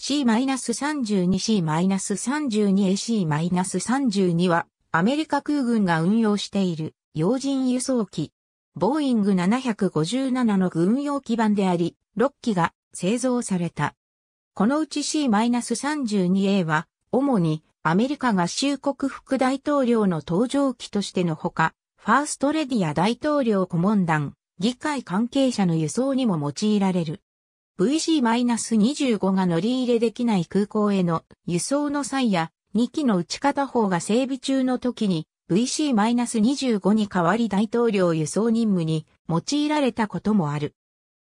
C-32C-32AC-32 は、アメリカ空軍が運用している、要人輸送機。ボーイング757の軍用基盤であり、6機が製造された。このうち C-32A は、主にアメリカ合衆国副大統領の搭乗機としてのほか、ファーストレディア大統領顧問団、議会関係者の輸送にも用いられる。VC-25 が乗り入れできない空港への輸送の際や、2機の打ち方法が整備中の時に VC-25 に代わり大統領輸送任務に用いられたこともある。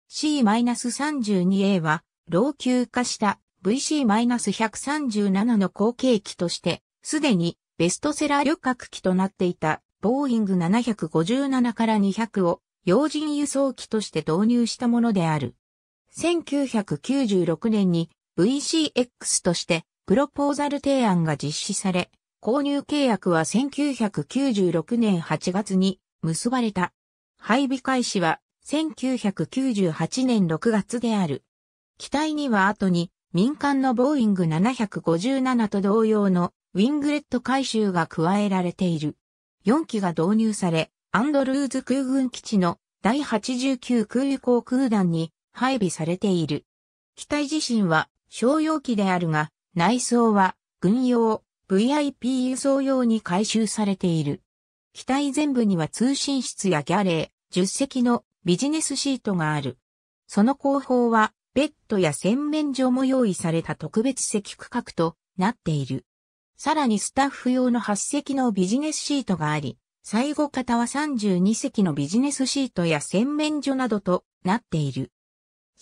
C-32A は老朽化した VC-137 の後継機として、すでにベストセラー旅客機となっていたボーイング757から200を要人輸送機として導入したものである。1996年に VCX としてプロポーザル提案が実施され、購入契約は1996年8月に結ばれた。配備開始は1998年6月である。機体には後に民間のボーイング757と同様のウィングレット回収が加えられている。4機が導入され、アンドルーズ空軍基地の第89空輸航空団に配備されている。機体自身は商用機であるが、内装は軍用、VIP 輸送用に改修されている。機体全部には通信室やギャレー、10席のビジネスシートがある。その後方は、ベッドや洗面所も用意された特別席区画となっている。さらにスタッフ用の8席のビジネスシートがあり、最後方は32席のビジネスシートや洗面所などとなっている。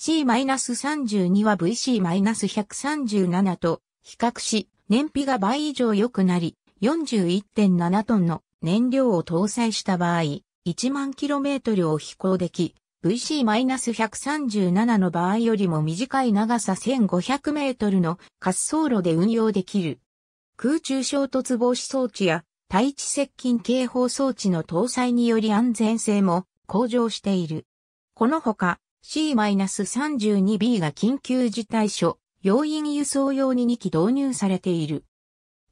C-32 は VC-137 と比較し、燃費が倍以上良くなり、41.7トンの燃料を搭載した場合、1万キロメートルを飛行でき、VC-137 の場合よりも短い長さ1500メートルの滑走路で運用できる。空中衝突防止装置や対地接近警報装置の搭載により安全性も向上している。このほか、C-32B が緊急事態所、要因輸送用に2機導入されている。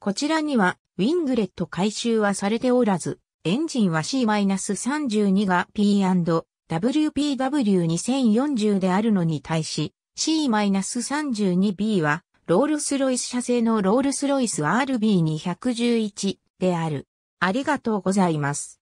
こちらには、ウィングレット回収はされておらず、エンジンは C-32 が P&WPW2040 であるのに対し、C-32B は、ロールスロイス社製のロールスロイス RB211 である。ありがとうございます。